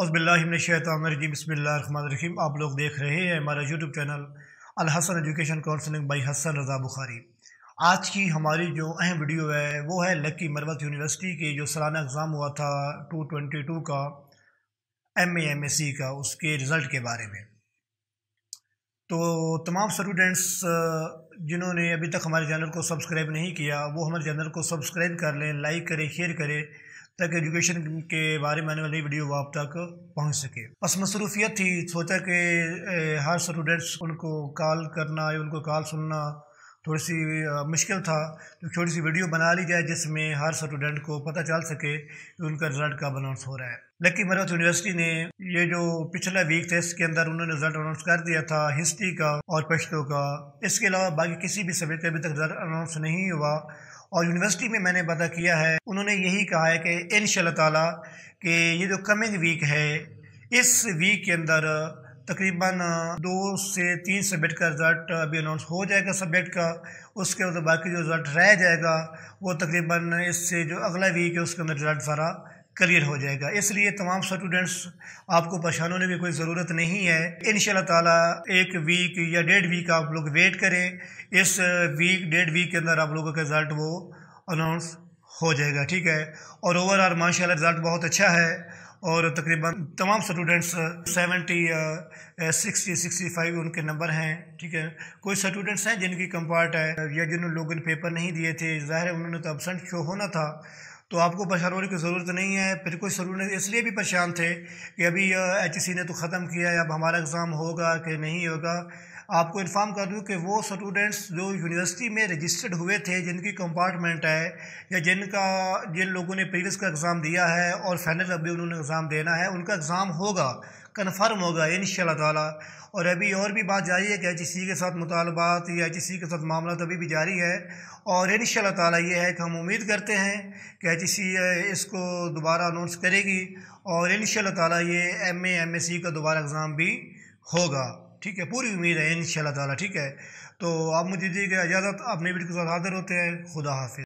अज़बिल्लाशैतरजी बसमीम आप लोग देख रहे हैं हमारा YouTube channel Alhasan education counselling by Hasan Raza Bukhari आज की हमारी जो अहम वीडियो है वो है लक्की मरवत यूनिवर्सिटी के जो सालाना एग्ज़ाम हुआ था 222 का एम एम एस सी का उसके रिज़ल्ट के बारे में तो तमाम स्टूडेंट्स जिन्होंने अभी तक हमारे चैनल को सब्सक्राइब नहीं किया वो हमारे चैनल को सब्सक्राइब कर लें लाइक करें शेयर करें ताकि एजुकेशन के बारे में आने वाली वीडियो वो आप तक पहुंच सके बस मसरूफियत थी सोचा कि हर स्टूडेंट्स उनको कॉल करना या उनको कॉल सुनना थोड़ी सी मुश्किल था तो छोटी सी वीडियो बना ली जाए जिसमें हर स्टूडेंट को पता चल सके कि उनका रिजल्ट कब अनाउंस हो रहा है लेकिन मरवत यूनिवर्सिटी ने ये जो पिछला वीक था इसके अंदर उन्होंने रिजल्ट अनाउंस कर दिया था हिस्ट्री का और पश्तों का इसके अलावा बाकी किसी भी सब्जेक्ट का अभी तक रिजल्ट अनाउंस नहीं हुआ और यूनिवर्सिटी में मैंने पता किया है उन्होंने यही कहा है कि इन ताला के ये जो कमिंग वीक है इस वीक के अंदर तकरीबन दो से तीन सब्जेक्ट का रिज़ल्ट अभी अनाउंस हो जाएगा सब्जेक्ट का उसके बाद बाकी जो रिज़ल्ट रह जाएगा वो तकरीबन इससे जो अगला वीक है उसके अंदर रिज़ल्ट सारा क्लियर हो जाएगा इसलिए तमाम स्टूडेंट्स आपको परेशान होने की कोई ज़रूरत नहीं है इन ताला एक वीक या डेढ़ वीक आप लोग वेट करें इस वीक डेढ़ वीक के अंदर आप लोगों का रिज़ल्ट वो अनाउंस हो जाएगा ठीक है और ओवरऑल माशाल्लाह रिज़ल्ट बहुत अच्छा है और तकरीबन तमाम students seventy sixty sixty five उनके नंबर हैं ठीक है कोई स्टूडेंट्स हैं जिनकी कम्पार्ट है या जिन्होंने लोगों ने पेपर नहीं दिए थे ज़ाहिर है उन्होंने तो एबसेंट शो होना था तो आपको परेशान होने की ज़रूरत नहीं है फिर कोई स्टूडेंट इसलिए भी परेशान थे कि अभी एच ने तो ख़त्म किया है अब हमारा एग्ज़ाम होगा कि नहीं होगा आपको इन्फॉर्म कर दूँ कि वो स्टूडेंट्स जो यूनिवर्सिटी में रजिस्टर्ड हुए थे जिनकी कंपार्टमेंट है या जिनका जिन लोगों ने प्रीवियस का एग्ज़ाम दिया है और फाइनल अभी उन्होंने एग्ज़ाम देना है उनका एग्ज़ाम होगा कन्फर्म होगा इन शाह और अभी और भी बात जारी है कि एच e के साथ मुतालबात या एच e के साथ मामला अभी भी जारी है और इन ताला ये है कि हम उम्मीद करते हैं कि e एच इसको दोबारा अनाउंस करेगी और इन शाह ये एम एम एस सी का दोबारा एग्ज़ाम भी होगा ठीक है पूरी उम्मीद है इन ताला ठीक है तो आप मुझे दीजिएगा इजाज़त आप नई वीडियो के साथ हाजिर होते हैं खुदा हाफि